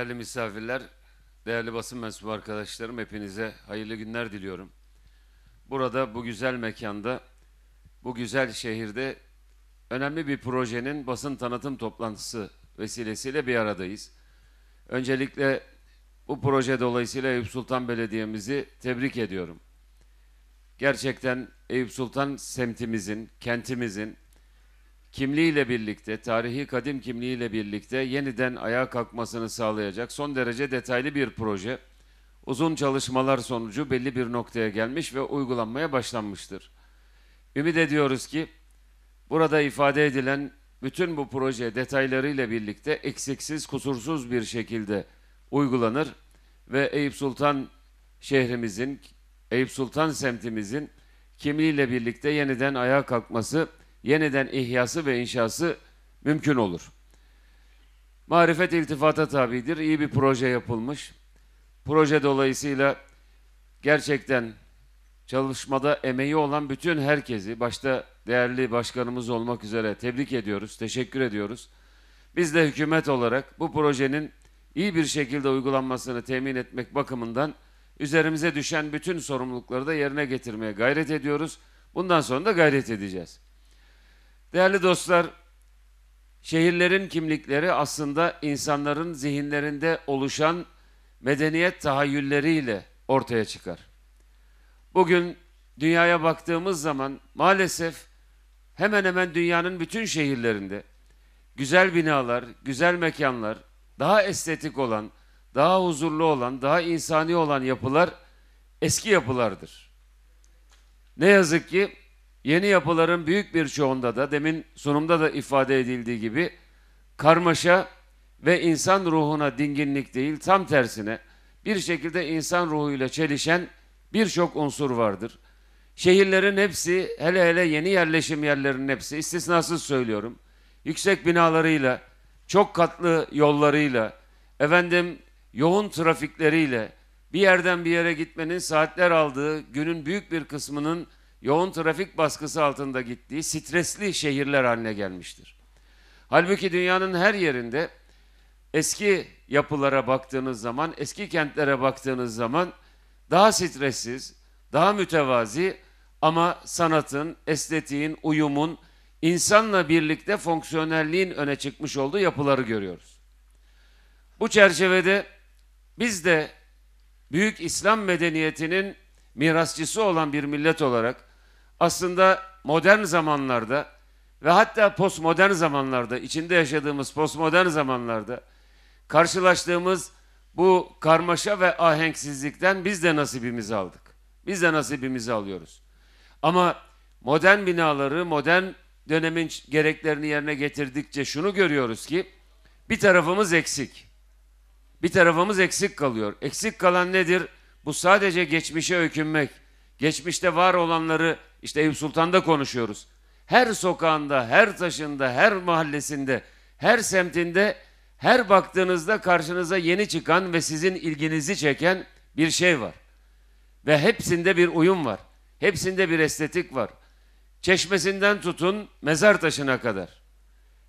Değerli misafirler, değerli basın mensubu arkadaşlarım hepinize hayırlı günler diliyorum. Burada bu güzel mekanda, bu güzel şehirde önemli bir projenin basın tanıtım toplantısı vesilesiyle bir aradayız. Öncelikle bu proje dolayısıyla Eyüp Sultan Belediye'mizi tebrik ediyorum. Gerçekten Eyüp Sultan semtimizin, kentimizin kimliğiyle birlikte, tarihi kadim kimliğiyle birlikte yeniden ayağa kalkmasını sağlayacak son derece detaylı bir proje. Uzun çalışmalar sonucu belli bir noktaya gelmiş ve uygulanmaya başlanmıştır. Ümit ediyoruz ki burada ifade edilen bütün bu proje detaylarıyla birlikte eksiksiz, kusursuz bir şekilde uygulanır ve Eyüp Sultan şehrimizin, Eyüp Sultan semtimizin kimliğiyle birlikte yeniden ayağa kalkması yeniden ihyası ve inşası mümkün olur. Marifet iltifata tabidir. İyi bir proje yapılmış. Proje dolayısıyla gerçekten çalışmada emeği olan bütün herkesi, başta değerli başkanımız olmak üzere tebrik ediyoruz, teşekkür ediyoruz. Biz de hükümet olarak bu projenin iyi bir şekilde uygulanmasını temin etmek bakımından üzerimize düşen bütün sorumlulukları da yerine getirmeye gayret ediyoruz. Bundan sonra da gayret edeceğiz. Değerli dostlar, şehirlerin kimlikleri aslında insanların zihinlerinde oluşan medeniyet tahayyülleriyle ortaya çıkar. Bugün dünyaya baktığımız zaman maalesef hemen hemen dünyanın bütün şehirlerinde güzel binalar, güzel mekanlar, daha estetik olan, daha huzurlu olan, daha insani olan yapılar eski yapılardır. Ne yazık ki Yeni yapıların büyük bir çoğunda da demin sunumda da ifade edildiği gibi karmaşa ve insan ruhuna dinginlik değil tam tersine bir şekilde insan ruhuyla çelişen birçok unsur vardır. Şehirlerin hepsi hele hele yeni yerleşim yerlerinin hepsi istisnasız söylüyorum. Yüksek binalarıyla, çok katlı yollarıyla, efendim yoğun trafikleriyle bir yerden bir yere gitmenin saatler aldığı günün büyük bir kısmının yoğun trafik baskısı altında gittiği stresli şehirler haline gelmiştir. Halbuki dünyanın her yerinde eski yapılara baktığınız zaman, eski kentlere baktığınız zaman daha stressiz, daha mütevazi ama sanatın, estetiğin, uyumun, insanla birlikte fonksiyonelliğin öne çıkmış olduğu yapıları görüyoruz. Bu çerçevede biz de büyük İslam medeniyetinin mirasçısı olan bir millet olarak aslında modern zamanlarda ve hatta postmodern zamanlarda, içinde yaşadığımız postmodern zamanlarda karşılaştığımız bu karmaşa ve ahenksizlikten biz de nasibimizi aldık. Biz de nasibimizi alıyoruz. Ama modern binaları, modern dönemin gereklerini yerine getirdikçe şunu görüyoruz ki bir tarafımız eksik. Bir tarafımız eksik kalıyor. Eksik kalan nedir? Bu sadece geçmişe öykünmek, geçmişte var olanları işte Eyüp Sultan'da konuşuyoruz. Her sokağında, her taşında, her mahallesinde, her semtinde, her baktığınızda karşınıza yeni çıkan ve sizin ilginizi çeken bir şey var. Ve hepsinde bir uyum var. Hepsinde bir estetik var. Çeşmesinden tutun mezar taşına kadar.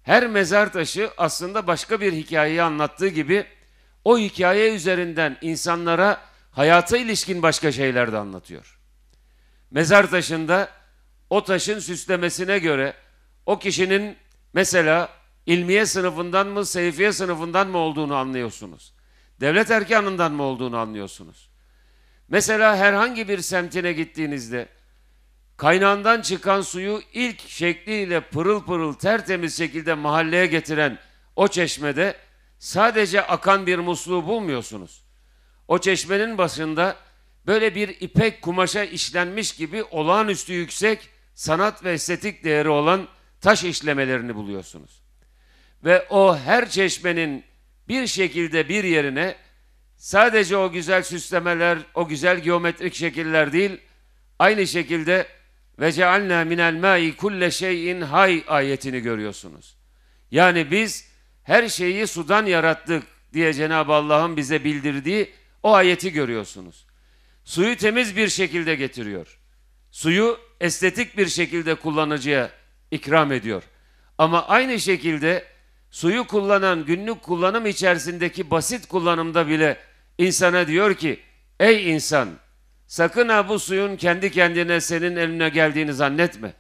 Her mezar taşı aslında başka bir hikayeyi anlattığı gibi o hikaye üzerinden insanlara hayata ilişkin başka şeyler de anlatıyor mezar taşında o taşın süslemesine göre o kişinin mesela ilmiye sınıfından mı, seyfiye sınıfından mı olduğunu anlıyorsunuz. Devlet erkanından mı olduğunu anlıyorsunuz. Mesela herhangi bir semtine gittiğinizde kaynağından çıkan suyu ilk şekliyle pırıl pırıl tertemiz şekilde mahalleye getiren o çeşmede sadece akan bir musluğu bulmuyorsunuz. O çeşmenin başında böyle bir ipek kumaşa işlenmiş gibi olağanüstü yüksek sanat ve estetik değeri olan taş işlemelerini buluyorsunuz. Ve o her çeşmenin bir şekilde bir yerine sadece o güzel süslemeler, o güzel geometrik şekiller değil, aynı şekilde ve cealna minel mai kulle şeyin hay ayetini görüyorsunuz. Yani biz her şeyi sudan yarattık diye Cenab-ı Allah'ın bize bildirdiği o ayeti görüyorsunuz. Suyu temiz bir şekilde getiriyor. Suyu estetik bir şekilde kullanıcıya ikram ediyor. Ama aynı şekilde suyu kullanan günlük kullanım içerisindeki basit kullanımda bile insana diyor ki ey insan sakın ha bu suyun kendi kendine senin eline geldiğini zannetme.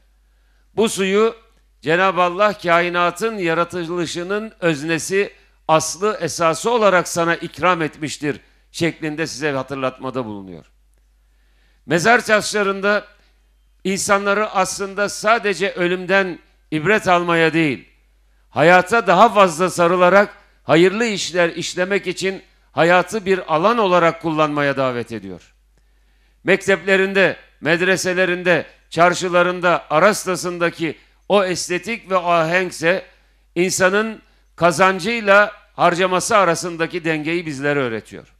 Bu suyu Cenab-ı Allah kainatın yaratılışının öznesi, aslı, esası olarak sana ikram etmiştir.'' şeklinde size hatırlatmada bulunuyor. Mezar taşlarında insanları aslında sadece ölümden ibret almaya değil, hayata daha fazla sarılarak hayırlı işler işlemek için hayatı bir alan olarak kullanmaya davet ediyor. Mekteplerinde, medreselerinde, çarşılarında, arastasındaki o estetik ve ahenkse insanın kazancıyla harcaması arasındaki dengeyi bizlere öğretiyor.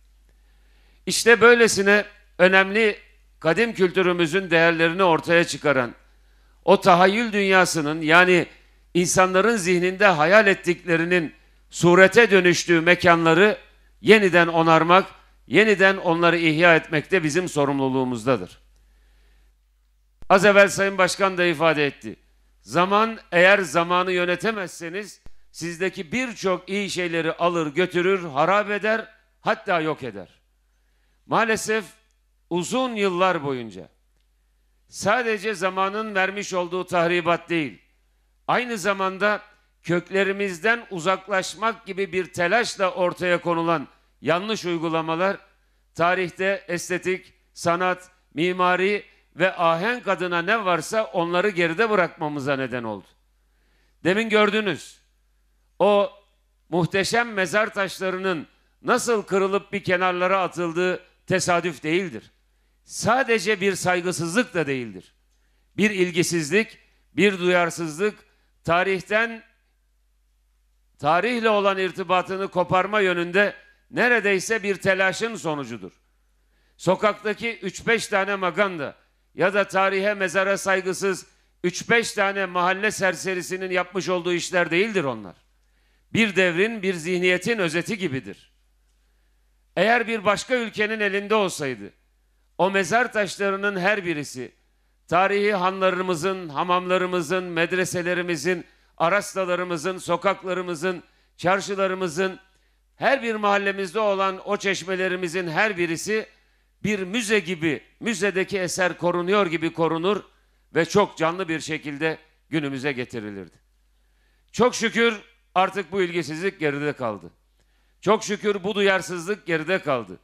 İşte böylesine önemli kadim kültürümüzün değerlerini ortaya çıkaran o tahayyül dünyasının yani insanların zihninde hayal ettiklerinin surete dönüştüğü mekanları yeniden onarmak, yeniden onları ihya etmek de bizim sorumluluğumuzdadır. Az evvel Sayın Başkan da ifade etti. Zaman eğer zamanı yönetemezseniz sizdeki birçok iyi şeyleri alır götürür, harap eder, hatta yok eder. Maalesef uzun yıllar boyunca sadece zamanın vermiş olduğu tahribat değil, aynı zamanda köklerimizden uzaklaşmak gibi bir telaşla ortaya konulan yanlış uygulamalar tarihte estetik, sanat, mimari ve ahenk adına ne varsa onları geride bırakmamıza neden oldu. Demin gördünüz. O muhteşem mezar taşlarının nasıl kırılıp bir kenarlara atıldığı tesadüf değildir. Sadece bir saygısızlık da değildir. Bir ilgisizlik, bir duyarsızlık, tarihten tarihle olan irtibatını koparma yönünde neredeyse bir telaşın sonucudur. Sokaktaki 3-5 tane maganda ya da tarihe mezara saygısız 3-5 tane mahalle serserisinin yapmış olduğu işler değildir onlar. Bir devrin, bir zihniyetin özeti gibidir. Eğer bir başka ülkenin elinde olsaydı o mezar taşlarının her birisi tarihi hanlarımızın, hamamlarımızın, medreselerimizin, arastalarımızın, sokaklarımızın, çarşılarımızın, her bir mahallemizde olan o çeşmelerimizin her birisi bir müze gibi, müzedeki eser korunuyor gibi korunur ve çok canlı bir şekilde günümüze getirilirdi. Çok şükür artık bu ilgisizlik geride kaldı. Çok şükür bu duyarsızlık geride kaldı.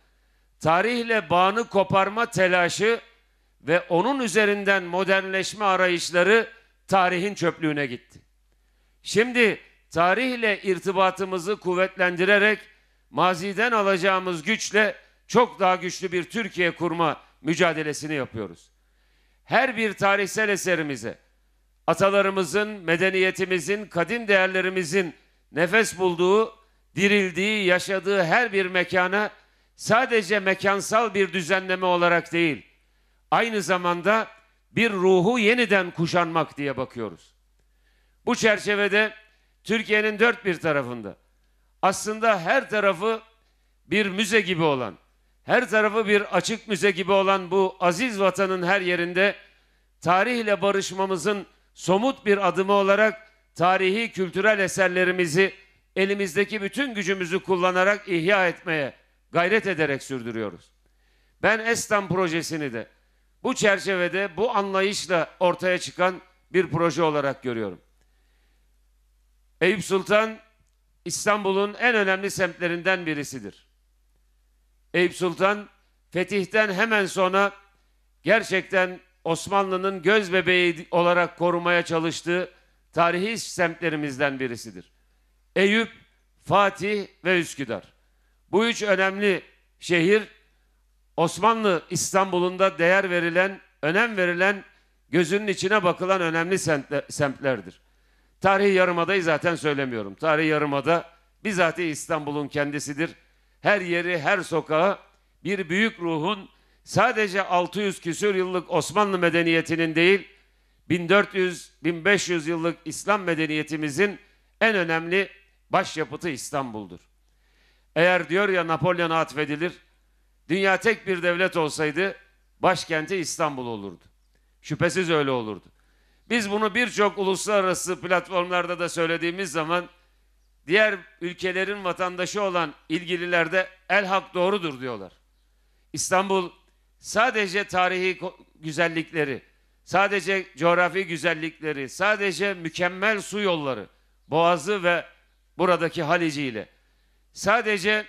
Tarihle bağını koparma telaşı ve onun üzerinden modernleşme arayışları tarihin çöplüğüne gitti. Şimdi tarihle irtibatımızı kuvvetlendirerek maziden alacağımız güçle çok daha güçlü bir Türkiye kurma mücadelesini yapıyoruz. Her bir tarihsel eserimize atalarımızın, medeniyetimizin, kadim değerlerimizin nefes bulduğu dirildiği, yaşadığı her bir mekana sadece mekansal bir düzenleme olarak değil, aynı zamanda bir ruhu yeniden kuşanmak diye bakıyoruz. Bu çerçevede Türkiye'nin dört bir tarafında aslında her tarafı bir müze gibi olan, her tarafı bir açık müze gibi olan bu aziz vatanın her yerinde tarihle barışmamızın somut bir adımı olarak tarihi kültürel eserlerimizi elimizdeki bütün gücümüzü kullanarak ihya etmeye gayret ederek sürdürüyoruz. Ben Estan projesini de bu çerçevede bu anlayışla ortaya çıkan bir proje olarak görüyorum. Eyüp Sultan İstanbul'un en önemli semtlerinden birisidir. Eyüp Sultan fetihten hemen sonra gerçekten Osmanlı'nın göz bebeği olarak korumaya çalıştığı tarihi semtlerimizden birisidir. Eyüp, Fatih ve Üsküdar. Bu üç önemli şehir Osmanlı İstanbul'unda değer verilen, önem verilen, gözünün içine bakılan önemli semtlerdir. Tarihi Yarımada'yı zaten söylemiyorum. Tarihi Yarımada bizatihi İstanbul'un kendisidir. Her yeri, her sokağı bir büyük ruhun sadece 600 küsür yıllık Osmanlı medeniyetinin değil, 1400-1500 yıllık İslam medeniyetimizin en önemli Başyapıtı İstanbul'dur. Eğer diyor ya Napolyon'a atfedilir, dünya tek bir devlet olsaydı başkenti İstanbul olurdu. Şüphesiz öyle olurdu. Biz bunu birçok uluslararası platformlarda da söylediğimiz zaman diğer ülkelerin vatandaşı olan ilgililer el hak doğrudur diyorlar. İstanbul sadece tarihi güzellikleri, sadece coğrafi güzellikleri, sadece mükemmel su yolları, boğazı ve buradaki haliciyle. Sadece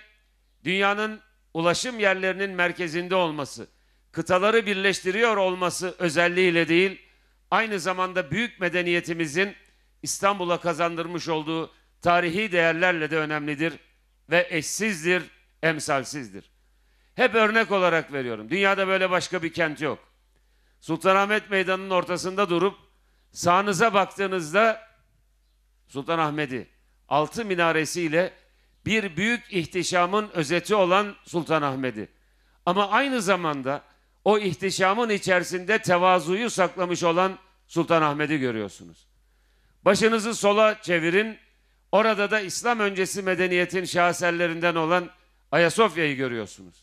dünyanın ulaşım yerlerinin merkezinde olması, kıtaları birleştiriyor olması özelliğiyle değil, aynı zamanda büyük medeniyetimizin İstanbul'a kazandırmış olduğu tarihi değerlerle de önemlidir ve eşsizdir, emsalsizdir. Hep örnek olarak veriyorum. Dünyada böyle başka bir kent yok. Sultanahmet Meydanı'nın ortasında durup sağınıza baktığınızda Sultanahmet'i, altı minaresiyle bir büyük ihtişamın özeti olan Sultanahmet'i. Ama aynı zamanda o ihtişamın içerisinde tevazuyu saklamış olan Sultanahmet'i görüyorsunuz. Başınızı sola çevirin. Orada da İslam öncesi medeniyetin şaheserlerinden olan Ayasofya'yı görüyorsunuz.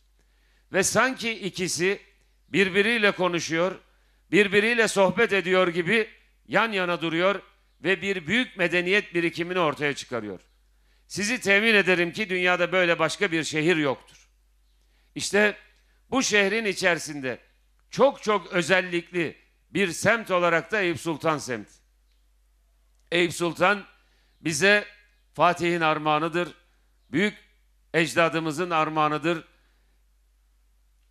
Ve sanki ikisi birbiriyle konuşuyor, birbiriyle sohbet ediyor gibi yan yana duruyor ve bir büyük medeniyet birikimini ortaya çıkarıyor. Sizi temin ederim ki dünyada böyle başka bir şehir yoktur. İşte bu şehrin içerisinde çok çok özellikli bir semt olarak da Eyüp Sultan semti. Eyüp Sultan bize Fatih'in armağanıdır. Büyük ecdadımızın armağanıdır.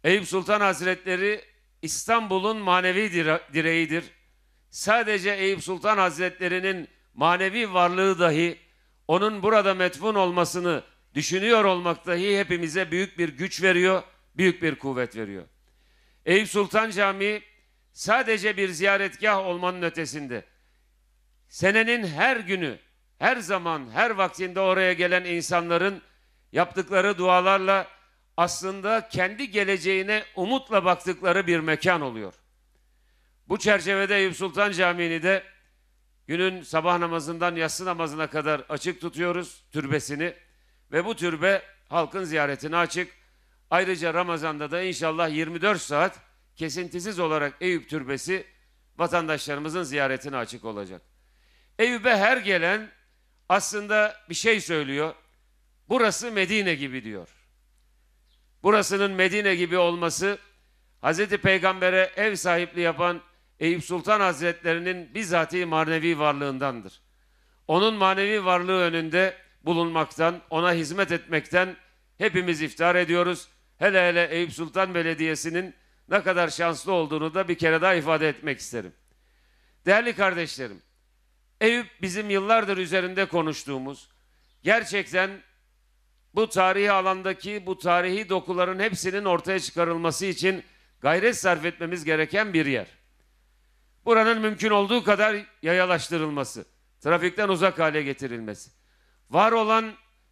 Eyüp Sultan Hazretleri İstanbul'un manevi dire direğidir sadece Eyüp Sultan Hazretleri'nin manevi varlığı dahi onun burada metfun olmasını düşünüyor olmak dahi hepimize büyük bir güç veriyor, büyük bir kuvvet veriyor. Eyüp Sultan Camii sadece bir ziyaretgah olmanın ötesinde senenin her günü, her zaman, her vaktinde oraya gelen insanların yaptıkları dualarla aslında kendi geleceğine umutla baktıkları bir mekan oluyor. Bu çerçevede Eyüp Sultan Camii'ni de günün sabah namazından yatsı namazına kadar açık tutuyoruz türbesini ve bu türbe halkın ziyaretine açık. Ayrıca Ramazan'da da inşallah 24 saat kesintisiz olarak Eyüp Türbesi vatandaşlarımızın ziyaretine açık olacak. Eyüp'e her gelen aslında bir şey söylüyor. Burası Medine gibi diyor. Burasının Medine gibi olması Hz. Peygamber'e ev sahipliği yapan Eyüp Sultan Hazretlerinin bizatihi manevi varlığındandır. Onun manevi varlığı önünde bulunmaktan, ona hizmet etmekten hepimiz iftihar ediyoruz. Hele hele Eyüp Sultan Belediyesi'nin ne kadar şanslı olduğunu da bir kere daha ifade etmek isterim. Değerli kardeşlerim, Eyüp bizim yıllardır üzerinde konuştuğumuz, gerçekten bu tarihi alandaki bu tarihi dokuların hepsinin ortaya çıkarılması için gayret sarf etmemiz gereken bir yer. Buranın mümkün olduğu kadar yayalaştırılması, trafikten uzak hale getirilmesi. Var olan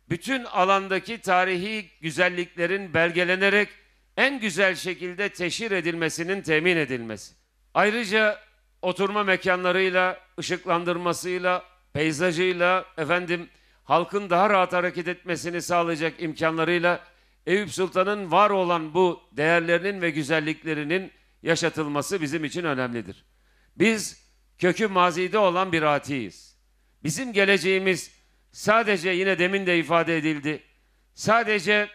bütün alandaki tarihi güzelliklerin belgelenerek en güzel şekilde teşhir edilmesinin temin edilmesi. Ayrıca oturma mekanlarıyla, ışıklandırmasıyla, peyzajıyla, efendim halkın daha rahat hareket etmesini sağlayacak imkanlarıyla Eyüp Sultan'ın var olan bu değerlerinin ve güzelliklerinin yaşatılması bizim için önemlidir. Biz kökü mazide olan bir atiyiz. Bizim geleceğimiz sadece yine demin de ifade edildi. Sadece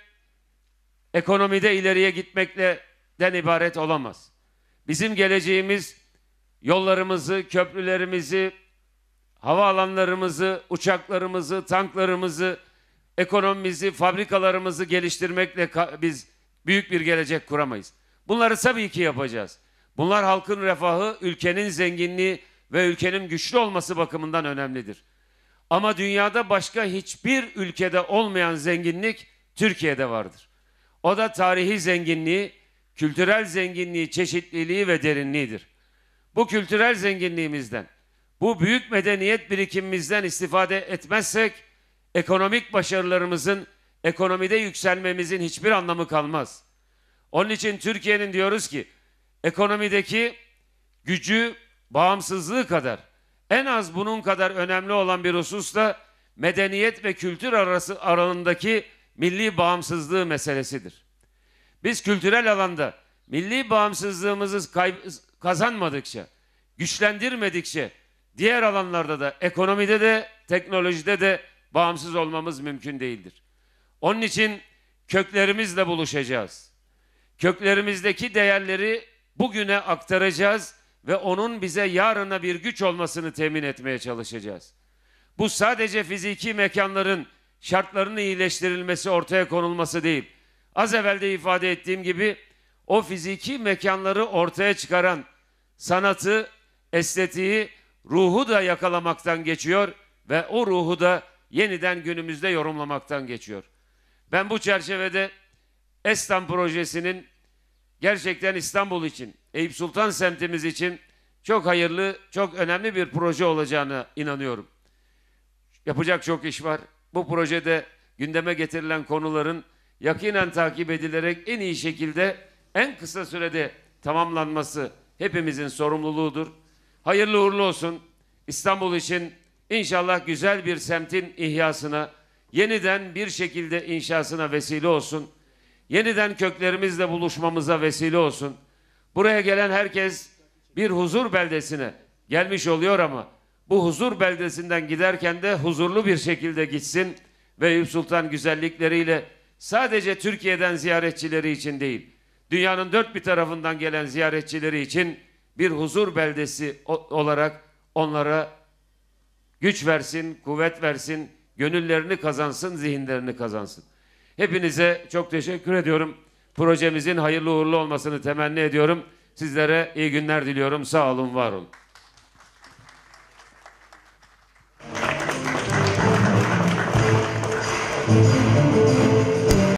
ekonomide ileriye gitmekle den ibaret olamaz. Bizim geleceğimiz yollarımızı, köprülerimizi, havaalanlarımızı, uçaklarımızı, tanklarımızı, ekonomimizi, fabrikalarımızı geliştirmekle biz büyük bir gelecek kuramayız. Bunları tabii ki yapacağız. Bunlar halkın refahı, ülkenin zenginliği ve ülkenin güçlü olması bakımından önemlidir. Ama dünyada başka hiçbir ülkede olmayan zenginlik Türkiye'de vardır. O da tarihi zenginliği, kültürel zenginliği, çeşitliliği ve derinliğidir. Bu kültürel zenginliğimizden, bu büyük medeniyet birikimimizden istifade etmezsek ekonomik başarılarımızın, ekonomide yükselmemizin hiçbir anlamı kalmaz. Onun için Türkiye'nin diyoruz ki ekonomideki gücü, bağımsızlığı kadar en az bunun kadar önemli olan bir husus da medeniyet ve kültür arası aralındaki milli bağımsızlığı meselesidir. Biz kültürel alanda milli bağımsızlığımızı kazanmadıkça, güçlendirmedikçe diğer alanlarda da ekonomide de teknolojide de bağımsız olmamız mümkün değildir. Onun için köklerimizle buluşacağız. Köklerimizdeki değerleri bugüne aktaracağız ve onun bize yarına bir güç olmasını temin etmeye çalışacağız. Bu sadece fiziki mekanların şartlarının iyileştirilmesi, ortaya konulması değil. Az evvel de ifade ettiğim gibi o fiziki mekanları ortaya çıkaran sanatı, estetiği, ruhu da yakalamaktan geçiyor ve o ruhu da yeniden günümüzde yorumlamaktan geçiyor. Ben bu çerçevede Estan projesinin gerçekten İstanbul için, Eyüp Sultan semtimiz için çok hayırlı, çok önemli bir proje olacağına inanıyorum. Yapacak çok iş var. Bu projede gündeme getirilen konuların yakinen takip edilerek en iyi şekilde en kısa sürede tamamlanması hepimizin sorumluluğudur. Hayırlı uğurlu olsun. İstanbul için inşallah güzel bir semtin ihyasına, yeniden bir şekilde inşasına vesile olsun yeniden köklerimizle buluşmamıza vesile olsun. Buraya gelen herkes bir huzur beldesine gelmiş oluyor ama bu huzur beldesinden giderken de huzurlu bir şekilde gitsin ve Eyüp Sultan güzellikleriyle sadece Türkiye'den ziyaretçileri için değil, dünyanın dört bir tarafından gelen ziyaretçileri için bir huzur beldesi olarak onlara güç versin, kuvvet versin, gönüllerini kazansın, zihinlerini kazansın. Hepinize çok teşekkür ediyorum. Projemizin hayırlı uğurlu olmasını temenni ediyorum. Sizlere iyi günler diliyorum. Sağ olun, var olun.